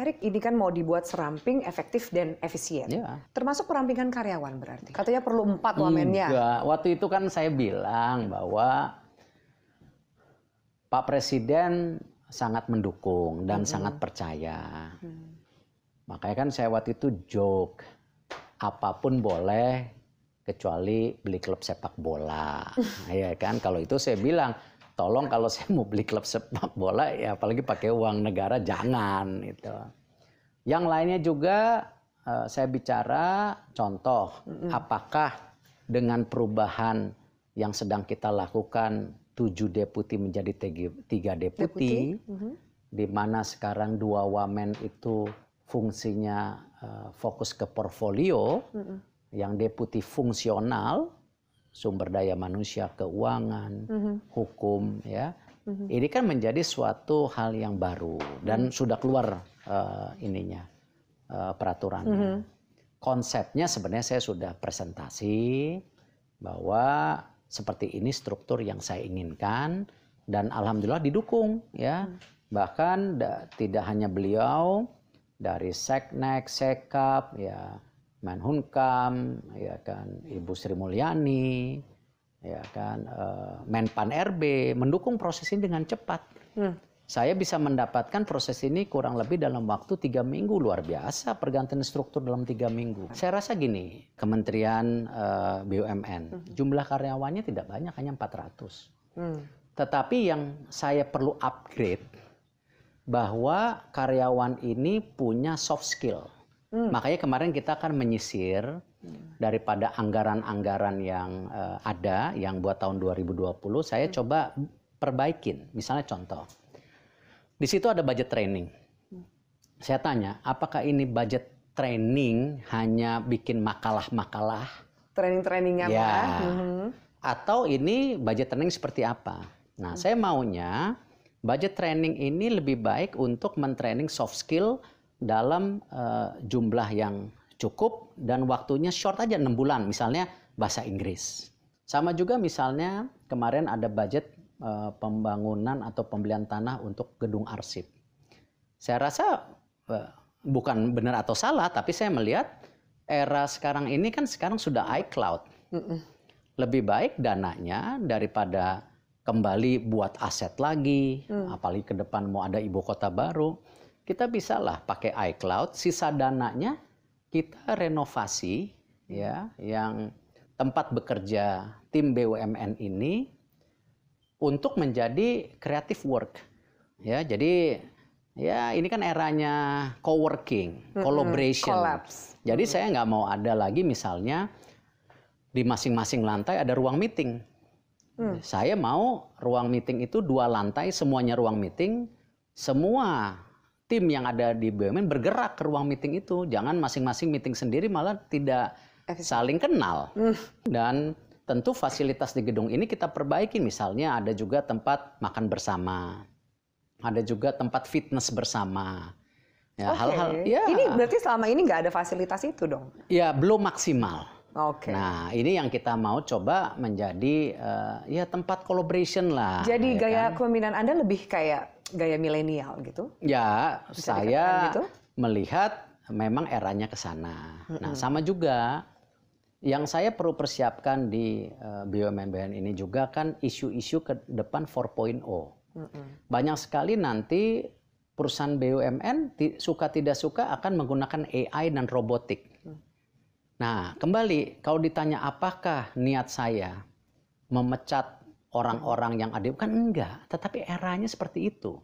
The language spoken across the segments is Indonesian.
Erik, ini kan mau dibuat seramping, efektif, dan efisien. Ya. Termasuk perampingan karyawan berarti. Katanya perlu empat wamennya. Enggak. Waktu itu kan saya bilang bahwa Pak Presiden sangat mendukung dan hmm. sangat percaya. Hmm. Makanya kan saya waktu itu joke, apapun boleh kecuali beli klub sepak bola. ya kan, kalau itu saya bilang tolong kalau saya mau beli klub sepak bola ya apalagi pakai uang negara jangan itu Yang lainnya juga eh, saya bicara contoh apakah dengan perubahan yang sedang kita lakukan tujuh deputi menjadi tiga deputi, deputi. Mm-hmm. di mana sekarang dua wamen itu fungsinya eh, fokus ke portfolio, yang deputi fungsional sumber daya manusia, keuangan, mm -hmm. hukum, ya. Mhm. Ini kan menjadi suatu hal yang baru dan mhm. sudah keluar uh, ininya uh, peraturannya. -hmm. Konsepnya sebenarnya saya sudah presentasi bahwa seperti ini struktur yang saya inginkan dan alhamdulillah didukung ya. Mhm. Bahkan tidak hanya beliau dari Seknek, Sekap ya Menhunkam, ya kan, Ibu Sri Mulyani, ya kan, eh, Menpan RB mendukung proses ini dengan cepat. Hmm. Saya bisa mendapatkan proses ini kurang lebih dalam waktu tiga minggu luar biasa pergantian struktur dalam tiga minggu. Saya rasa gini, Kementerian eh, BUMN hmm. jumlah karyawannya tidak banyak hanya 400. Hmm. Tetapi yang saya perlu upgrade bahwa karyawan ini punya soft skill Hmm. Makanya kemarin kita akan menyisir iya. daripada anggaran-anggaran yang uh, ada yang buat tahun 2020 saya hmm. coba perbaikin. Misalnya contoh. Di situ ada budget training. Hmm. Saya tanya, apakah ini budget training hanya bikin makalah-makalah? training trainingnya ya. Hmm. Atau ini budget training seperti apa? Nah, hmm. saya maunya budget training ini lebih baik untuk mentraining soft skill dalam uh, jumlah yang cukup dan waktunya short aja 6 bulan misalnya bahasa Inggris. Sama juga misalnya kemarin ada budget uh, pembangunan atau pembelian tanah untuk gedung arsip. Saya rasa uh, bukan benar atau salah tapi saya melihat era sekarang ini kan sekarang sudah iCloud. Lebih baik dananya daripada kembali buat aset lagi, hmm. apalagi ke depan mau ada ibu kota baru kita bisalah pakai iCloud, sisa dananya kita renovasi ya yang tempat bekerja tim BUMN ini untuk menjadi creative work. Ya, jadi ya ini kan eranya co-working, hmm collaboration. Collapse. Jadi hmm saya nggak mau ada lagi misalnya di masing-masing lantai ada ruang meeting. Mm. Saya mau ruang meeting itu dua lantai semuanya ruang meeting, semua tim yang ada di BUMN bergerak ke ruang meeting itu. Jangan masing-masing meeting sendiri malah tidak saling kenal. Hmm. Dan tentu fasilitas di gedung ini kita perbaiki. Misalnya ada juga tempat makan bersama. Ada juga tempat fitness bersama. Ya, okay. hal-hal ya. Ini berarti selama ini nggak ada fasilitas itu dong? Ya, belum maksimal. Okay. Nah, ini yang kita mau coba menjadi uh, ya tempat collaboration lah. Jadi ya gaya kan? kepemimpinan Anda lebih kayak gaya milenial gitu? Ya, Bisa saya gitu? melihat memang eranya ke sana. Mm -hmm. Nah, sama juga yang saya perlu persiapkan di eh, bumn BUMN ini juga kan isu-isu ke depan 4.0. Mm -hmm. Banyak sekali nanti perusahaan BUMN suka tidak suka akan menggunakan AI dan robotik. Mm. Nah, kembali kalau ditanya apakah niat saya memecat orang-orang yang ada kan enggak tetapi eranya seperti itu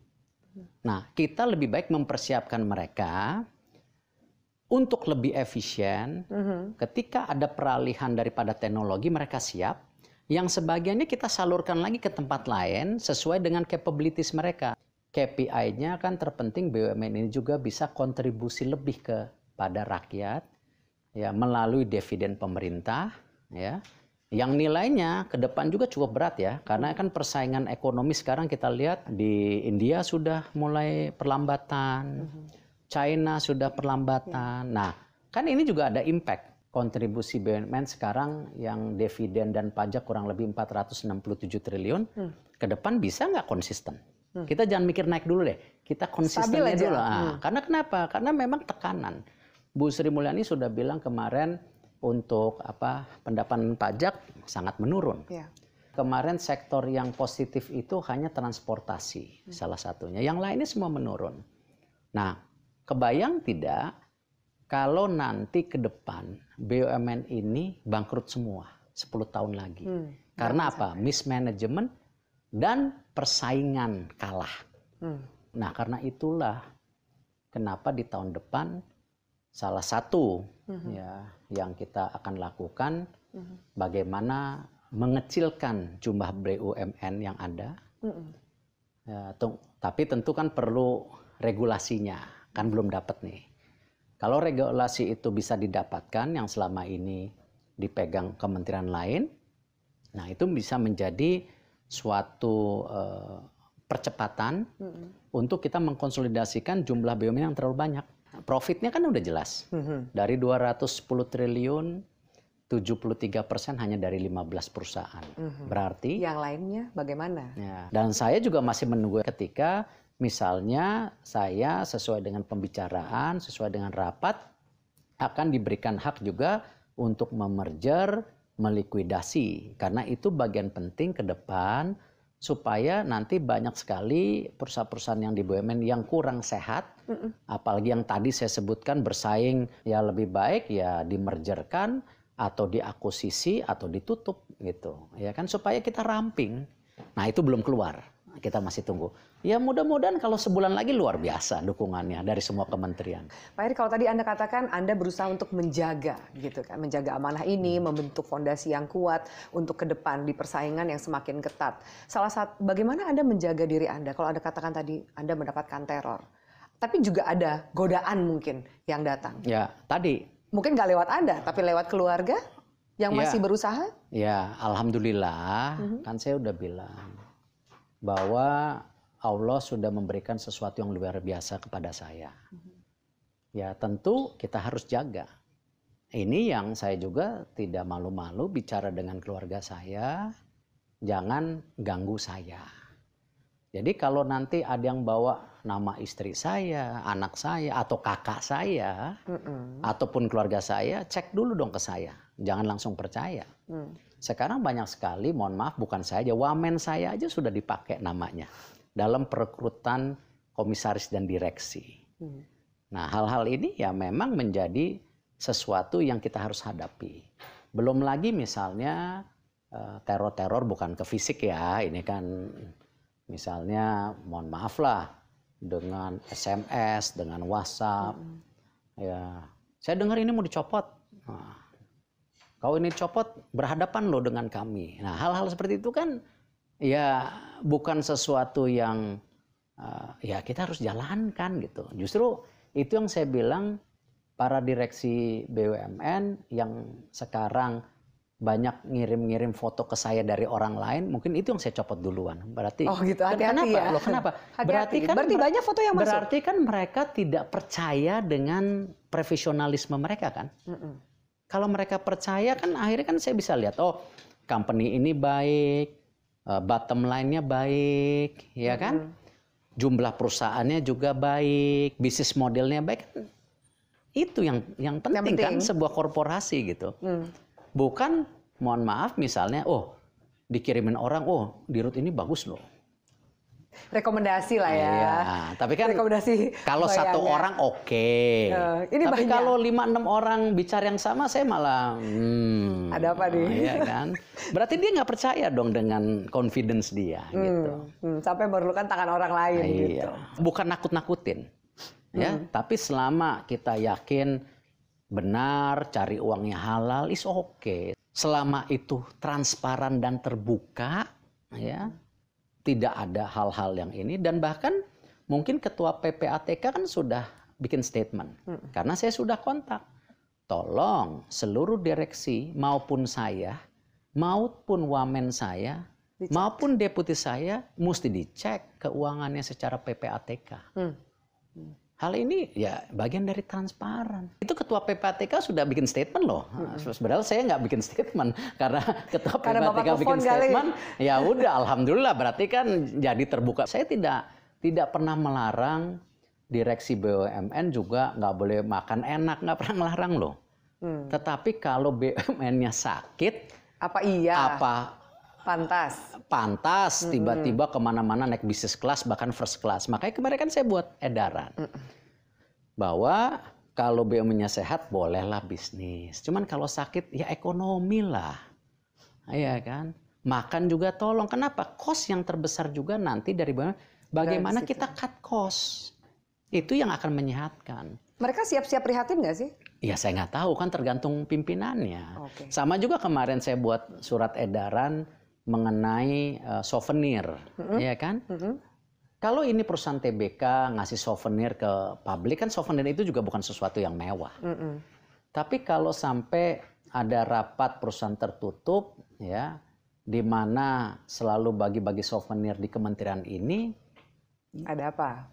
nah kita lebih baik mempersiapkan mereka untuk lebih efisien uh mm-hmm. -huh. ketika ada peralihan daripada teknologi mereka siap yang sebagiannya kita salurkan lagi ke tempat lain sesuai dengan capabilities mereka KPI-nya kan terpenting BUMN ini juga bisa kontribusi lebih kepada rakyat ya melalui dividen pemerintah ya yang nilainya ke depan juga cukup berat ya karena kan persaingan ekonomi sekarang kita lihat di India sudah mulai perlambatan mhm. China sudah perlambatan iya. nah kan ini juga ada impact kontribusi BUMN sekarang yang dividen dan pajak kurang lebih 467 triliun hmm. ke depan bisa nggak konsisten hmm. kita jangan mikir naik dulu deh kita konsisten dulu nah, karena kenapa karena memang tekanan Bu Sri Mulyani sudah bilang kemarin untuk apa pendapatan pajak sangat menurun. Yeah. Kemarin sektor yang positif itu hanya transportasi hmm. salah satunya. Yang lainnya semua menurun. Nah, kebayang tidak kalau nanti ke depan BUMN ini bangkrut semua 10 tahun lagi. Hmm. Karena apa? Mismanagement dan persaingan kalah. Hmm. Nah, karena itulah kenapa di tahun depan salah satu mm-hmm. ya yang kita akan lakukan mm-hmm. bagaimana mengecilkan jumlah BUMN yang ada. Mm-hmm. Ya, tapi tentu kan perlu regulasinya, kan belum dapat nih. Kalau regulasi itu bisa didapatkan yang selama ini dipegang kementerian lain, nah itu bisa menjadi suatu uh, percepatan mm-hmm. untuk kita mengkonsolidasikan jumlah BUMN yang terlalu banyak. Profitnya kan udah jelas. Mm-hmm. Dari 210 triliun, 73 persen hanya dari 15 perusahaan. Mm-hmm. Berarti... Yang lainnya bagaimana? Ya. Dan saya juga masih menunggu ketika misalnya saya sesuai dengan pembicaraan, sesuai dengan rapat, akan diberikan hak juga untuk memerger, melikuidasi. Karena itu bagian penting ke depan supaya nanti banyak sekali perusahaan-perusahaan yang di BUMN yang kurang sehat, mm apalagi yang tadi saya sebutkan bersaing ya lebih baik ya dimerjerkan atau diakuisisi atau ditutup gitu, ya kan supaya kita ramping. Nah itu belum keluar kita masih tunggu. Ya mudah-mudahan kalau sebulan lagi luar biasa dukungannya dari semua kementerian. Pak Heri, kalau tadi Anda katakan Anda berusaha untuk menjaga gitu kan, menjaga amanah ini, hmm. membentuk fondasi yang kuat untuk ke depan di persaingan yang semakin ketat. Salah satu bagaimana Anda menjaga diri Anda kalau Anda katakan tadi Anda mendapatkan teror. Tapi juga ada godaan mungkin yang datang. Ya, tadi mungkin nggak lewat Anda, tapi lewat keluarga yang ya. masih berusaha? Ya, alhamdulillah. Mm -hmm. Kan saya udah bilang bahwa Allah sudah memberikan sesuatu yang luar biasa kepada saya. Mm-hmm. Ya tentu kita harus jaga. Ini yang saya juga tidak malu-malu bicara dengan keluarga saya, jangan ganggu saya. Jadi kalau nanti ada yang bawa nama istri saya, anak saya, atau kakak saya, mm -mm. ataupun keluarga saya, cek dulu dong ke saya. Jangan langsung percaya. Mm. Sekarang banyak sekali, mohon maaf bukan saya aja, wamen saya aja sudah dipakai namanya dalam perekrutan komisaris dan direksi. Hmm. Nah, hal-hal ini ya memang menjadi sesuatu yang kita harus hadapi. Belum lagi misalnya eh, teror-teror bukan ke fisik ya, ini kan misalnya mohon maaf lah dengan SMS, dengan WhatsApp. Hmm. Ya, saya dengar ini mau dicopot. Nah, Kau ini copot berhadapan loh dengan kami. Nah hal-hal seperti itu kan ya bukan sesuatu yang uh, ya kita harus jalankan gitu. Justru itu yang saya bilang para direksi BUMN yang sekarang banyak ngirim-ngirim foto ke saya dari orang lain, mungkin itu yang saya copot duluan. Berarti Oh gitu, kan hati-hati kenapa? ya. Loh, kenapa? Hati-hati. Berarti kan berarti banyak foto yang berarti masuk. Berarti kan mereka tidak percaya dengan profesionalisme mereka kan? Mm -mm. Kalau mereka percaya kan akhirnya kan saya bisa lihat oh company ini baik, eh, bottom line-nya baik, ya kan? Mm-hmm. Jumlah perusahaannya juga baik, bisnis modelnya baik. Itu yang yang penting, yang penting. kan sebuah korporasi gitu. Hmm. Bukan mohon maaf misalnya oh dikirimin orang oh di root ini bagus loh rekomendasi lah ya. Iya, tapi kan rekomendasi kalau bayangnya. satu orang oke. Okay. Iya, ini tapi banyak. kalau lima enam orang bicara yang sama saya malah hmm, ada apa nih? Iya kan. Berarti dia nggak percaya dong dengan confidence dia hmm, gitu. Hmm, sampai memerlukan tangan orang lain nah, iya. gitu. Bukan nakut-nakutin. Ya, hmm. tapi selama kita yakin benar, cari uangnya halal is oke. Okay. Selama itu transparan dan terbuka ya tidak ada hal-hal yang ini dan bahkan mungkin ketua PPATK kan sudah bikin statement hmm. karena saya sudah kontak tolong seluruh direksi maupun saya maupun wamen saya dicek. maupun deputi saya mesti dicek keuangannya secara PPATK hmm. hmm. Hal ini ya bagian dari transparan. Itu ketua PPATK sudah bikin statement loh. Hmm. Sebenarnya saya nggak bikin statement karena ketua karena PPATK bikin statement. Ya udah, alhamdulillah berarti kan jadi terbuka. Saya tidak tidak pernah melarang direksi BUMN juga nggak boleh makan enak, nggak pernah melarang loh. Hmm. Tetapi kalau BUMN-nya sakit, apa iya? Apa Pantas. Eh, pantas tiba-tiba kemana-mana naik bisnis kelas bahkan first class. Makanya kemarin kan saya buat edaran bahwa kalau bumn nya sehat bolehlah bisnis. Cuman kalau sakit ya ekonomi lah. Iya kan? Makan juga tolong. Kenapa? Cost yang terbesar juga nanti dari BUMN. Bagaimana dari kita cut cost. Itu yang akan menyehatkan. Mereka siap-siap prihatin nggak sih? Ya saya nggak tahu kan tergantung pimpinannya. Okay. Sama juga kemarin saya buat surat edaran mengenai uh, souvenir, mm-hmm. ya kan? Mm-hmm. Kalau ini perusahaan TBK ngasih souvenir ke publik kan souvenir itu juga bukan sesuatu yang mewah. Mm-hmm. Tapi kalau sampai ada rapat perusahaan tertutup, ya, di mana selalu bagi-bagi souvenir di kementerian ini, ada apa?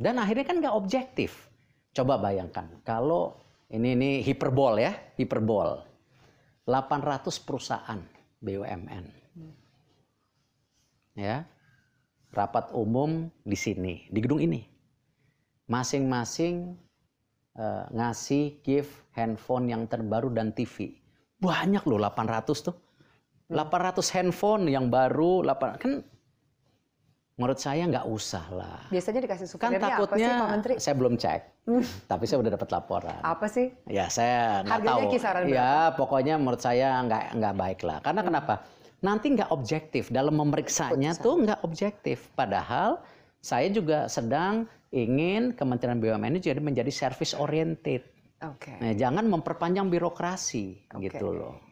Dan akhirnya kan nggak objektif. Coba bayangkan kalau ini ini hiperbol ya, hiperbol. 800 perusahaan BUMN ya rapat umum di sini di gedung ini masing-masing uh, ngasih gift handphone yang terbaru dan TV banyak loh 800 tuh 800 handphone yang baru 8 kan menurut saya nggak usah lah. Biasanya dikasih suka, kan takutnya, apa sih Pak Menteri? Saya belum cek, hmm. tapi saya udah dapat laporan. Apa sih? Ya saya nggak tahu. Harganya kisaran ya, berapa? Ya pokoknya menurut saya nggak nggak baik lah. Karena hmm. kenapa? nanti nggak objektif dalam memeriksanya tuh nggak objektif. Padahal saya juga sedang ingin Kementerian BUMN ini jadi menjadi service oriented. Okay. Nah, jangan memperpanjang birokrasi okay. gitu loh.